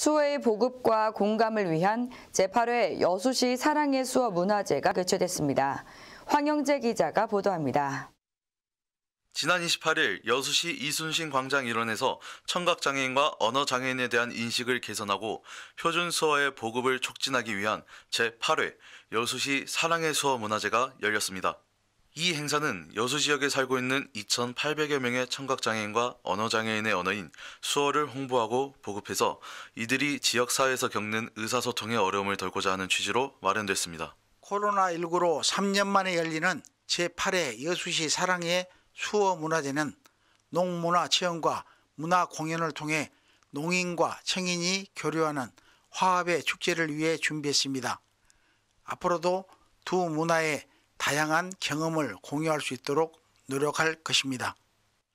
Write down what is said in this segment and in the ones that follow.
수혜의 보급과 공감을 위한 제8회 여수시 사랑의 수어 문화제가 개최됐습니다. 황영재 기자가 보도합니다. 지난 28일 여수시 이순신 광장 일원에서 청각장애인과 언어장애인에 대한 인식을 개선하고 표준 수어의 보급을 촉진하기 위한 제8회 여수시 사랑의 수어 문화제가 열렸습니다. 이 행사는 여수 지역에 살고 있는 2,800여 명의 청각장애인과 언어장애인의 언어인 수어를 홍보하고 보급해서 이들이 지역사회에서 겪는 의사소통의 어려움을 덜고자 하는 취지로 마련됐습니다. 코로나19로 3년 만에 열리는 제8회 여수시 사랑의 수어 문화제는 농문화 체험과 문화 공연을 통해 농인과 청인이 교류하는 화합의 축제를 위해 준비했습니다. 앞으로도 두 문화의 다양한 경험을 공유할 수 있도록 노력할 것입니다.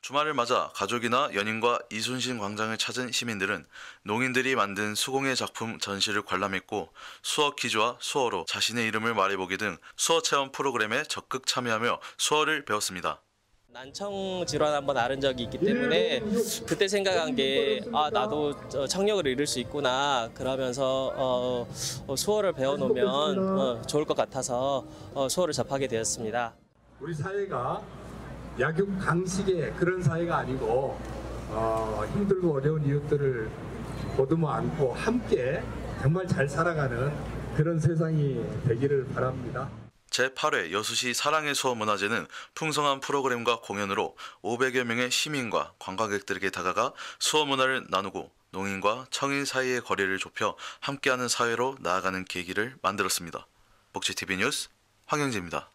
주말을 맞아 가족이나 연인과 이순신 광장을 찾은 시민들은 농인들이 만든 수공예 작품 전시를 관람했고 수어 퀴즈와 수어로 자신의 이름을 말해보기 등 수어 체험 프로그램에 적극 참여하며 수어를 배웠습니다. 난청 질환 한번 앓은 적이 있기 때문에 그때 생각한 게 아 나도 청력을 잃을 수 있구나 그러면서 어, 어, 수어를 배워놓으면 어, 좋을 것 같아서 어, 수어를 접하게 되었습니다. 우리 사회가 약육 강식의 그런 사회가 아니고 어, 힘들고 어려운 이웃들을 보듬어 안고 함께 정말 잘 살아가는 그런 세상이 되기를 바랍니다. 제8회 여수시 사랑의 수어 문화제는 풍성한 프로그램과 공연으로 500여 명의 시민과 관광객들에게 다가가 수어 문화를 나누고 농인과 청인 사이의 거리를 좁혀 함께하는 사회로 나아가는 계기를 만들었습니다. 복지TV 뉴스 황영재입니다.